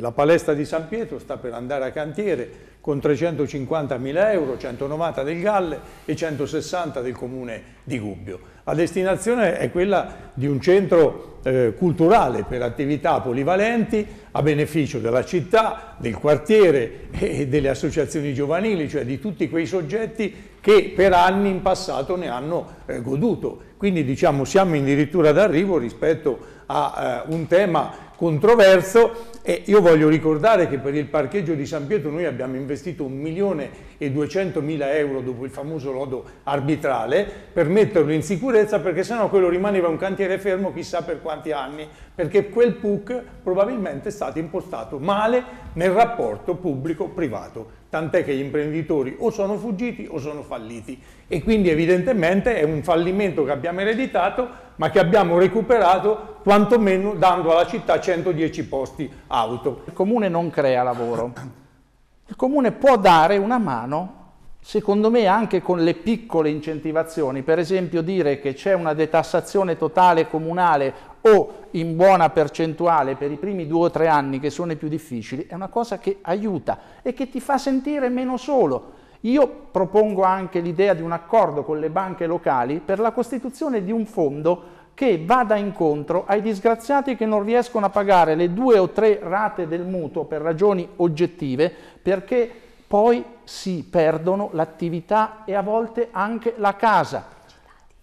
La palestra di San Pietro sta per andare a cantiere con 350.000 euro, 190 del Galle e 160 del comune di Gubbio. La destinazione è quella di un centro eh, culturale per attività polivalenti a beneficio della città, del quartiere e delle associazioni giovanili, cioè di tutti quei soggetti che per anni in passato ne hanno eh, goduto. Quindi diciamo siamo addirittura d'arrivo rispetto a eh, un tema controverso e io voglio ricordare che per il parcheggio di San Pietro noi abbiamo investito 1 milione e 200 mila euro dopo il famoso lodo arbitrale per metterlo in sicurezza perché sennò quello rimaneva un cantiere fermo chissà per quanti anni perché quel PUC probabilmente è stato impostato male nel rapporto pubblico-privato tant'è che gli imprenditori o sono fuggiti o sono falliti e quindi evidentemente è un fallimento che abbiamo ereditato ma che abbiamo recuperato quantomeno dando alla città 110 posti auto. Il comune non crea lavoro, il comune può dare una mano secondo me anche con le piccole incentivazioni, per esempio dire che c'è una detassazione totale comunale o in buona percentuale per i primi due o tre anni che sono i più difficili, è una cosa che aiuta e che ti fa sentire meno solo. Io propongo anche l'idea di un accordo con le banche locali per la costituzione di un fondo che vada incontro ai disgraziati che non riescono a pagare le due o tre rate del mutuo per ragioni oggettive, perché poi si perdono l'attività e a volte anche la casa.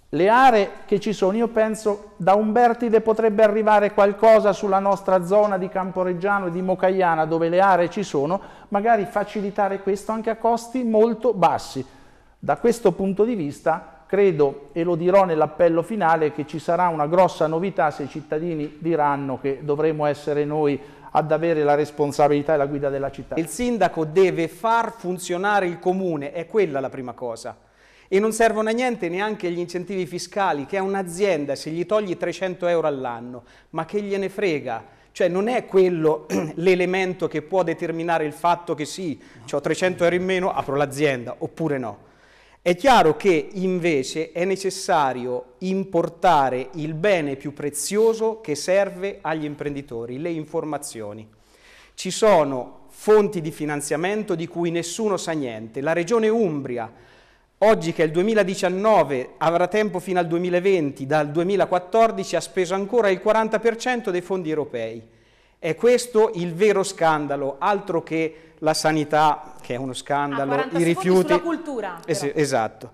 Le aree che ci sono, io penso da Umbertide potrebbe arrivare qualcosa sulla nostra zona di Camporeggiano e di Mocaiana dove le aree ci sono, magari facilitare questo anche a costi molto bassi. Da questo punto di vista credo, e lo dirò nell'appello finale, che ci sarà una grossa novità se i cittadini diranno che dovremo essere noi ad avere la responsabilità e la guida della città. Il sindaco deve far funzionare il comune, è quella la prima cosa. E non servono a niente neanche gli incentivi fiscali, che a un'azienda se gli togli 300 euro all'anno, ma che gliene frega? Cioè non è quello l'elemento che può determinare il fatto che sì, ho 300 euro in meno, apro l'azienda, oppure no. È chiaro che invece è necessario importare il bene più prezioso che serve agli imprenditori, le informazioni. Ci sono fonti di finanziamento di cui nessuno sa niente. La Regione Umbria, oggi che è il 2019, avrà tempo fino al 2020, dal 2014 ha speso ancora il 40% dei fondi europei. È questo il vero scandalo, altro che la sanità, che è uno scandalo, ah, i rifiuti. Sulla cultura. Es- esatto.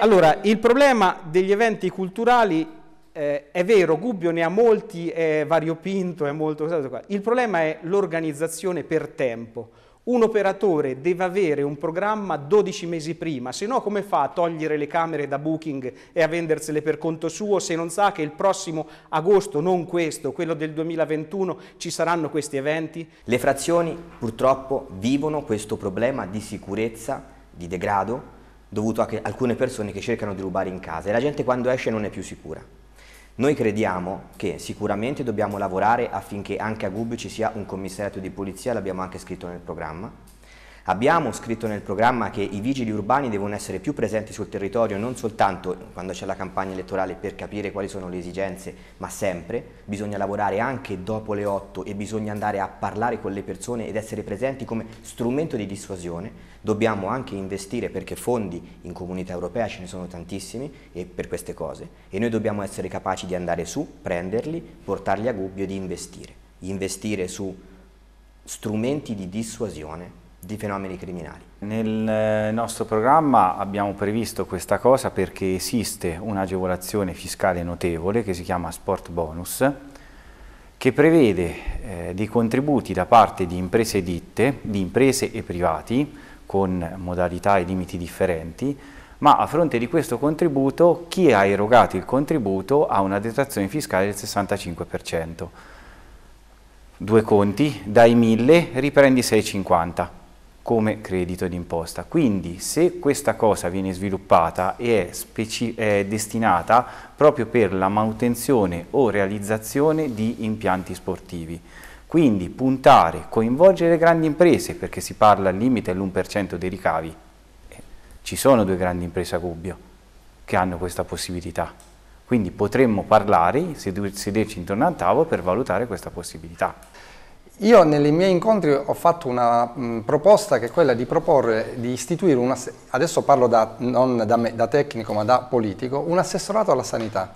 allora, il problema degli eventi culturali eh, è vero, Gubbio ne ha molti, è variopinto, è molto... Il problema è l'organizzazione per tempo. Un operatore deve avere un programma 12 mesi prima, se no come fa a togliere le camere da Booking e a vendersele per conto suo se non sa che il prossimo agosto, non questo, quello del 2021, ci saranno questi eventi? Le frazioni purtroppo vivono questo problema di sicurezza, di degrado, dovuto a alcune persone che cercano di rubare in casa e la gente quando esce non è più sicura. Noi crediamo che sicuramente dobbiamo lavorare affinché anche a Gubbio ci sia un commissariato di polizia, l'abbiamo anche scritto nel programma, Abbiamo scritto nel programma che i vigili urbani devono essere più presenti sul territorio non soltanto quando c'è la campagna elettorale per capire quali sono le esigenze, ma sempre. Bisogna lavorare anche dopo le 8 e bisogna andare a parlare con le persone ed essere presenti come strumento di dissuasione. Dobbiamo anche investire perché fondi in comunità europea ce ne sono tantissimi e per queste cose e noi dobbiamo essere capaci di andare su, prenderli, portarli a Gubbio e di investire. Investire su strumenti di dissuasione di fenomeni criminali. Nel eh, nostro programma abbiamo previsto questa cosa perché esiste un'agevolazione fiscale notevole che si chiama Sport Bonus che prevede eh, dei contributi da parte di imprese ditte, di imprese e privati con modalità e limiti differenti, ma a fronte di questo contributo chi ha erogato il contributo ha una detrazione fiscale del 65%. Due conti, dai 1000 riprendi 650 come credito d'imposta. Quindi se questa cosa viene sviluppata e è, è, destinata proprio per la manutenzione o realizzazione di impianti sportivi. Quindi puntare, coinvolgere le grandi imprese, perché si parla al limite dell'1% dei ricavi. Eh, ci sono due grandi imprese a Gubbio che hanno questa possibilità. Quindi potremmo parlare, sederci intorno al tavolo per valutare questa possibilità. Io nei miei incontri ho fatto una mh, proposta che è quella di proporre di istituire una, adesso parlo da, non da, me, da tecnico ma da politico, un assessorato alla sanità.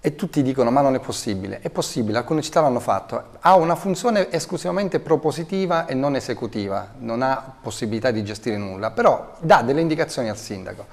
E tutti dicono ma non è possibile, è possibile, alcune città l'hanno fatto, ha una funzione esclusivamente propositiva e non esecutiva, non ha possibilità di gestire nulla, però dà delle indicazioni al sindaco.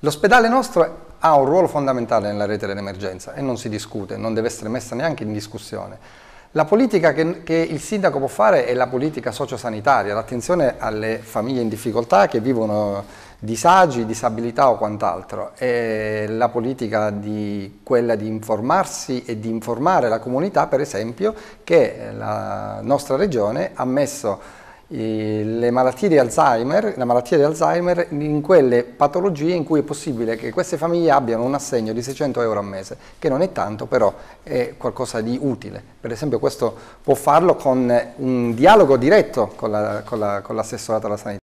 L'ospedale nostro ha un ruolo fondamentale nella rete dell'emergenza e non si discute, non deve essere messa neanche in discussione. La politica che, che, il sindaco può fare è la politica sociosanitaria, l'attenzione alle famiglie in difficoltà che vivono disagi, disabilità o quant'altro, è la politica di quella di informarsi e di informare la comunità, per esempio, che la nostra regione ha messo eh, le malattie di Alzheimer, la malattia di Alzheimer in quelle patologie in cui è possibile che queste famiglie abbiano un assegno di 600 euro al mese, che non è tanto però è qualcosa di utile. Per esempio questo può farlo con un dialogo diretto con l'assessorato la, alla sanità.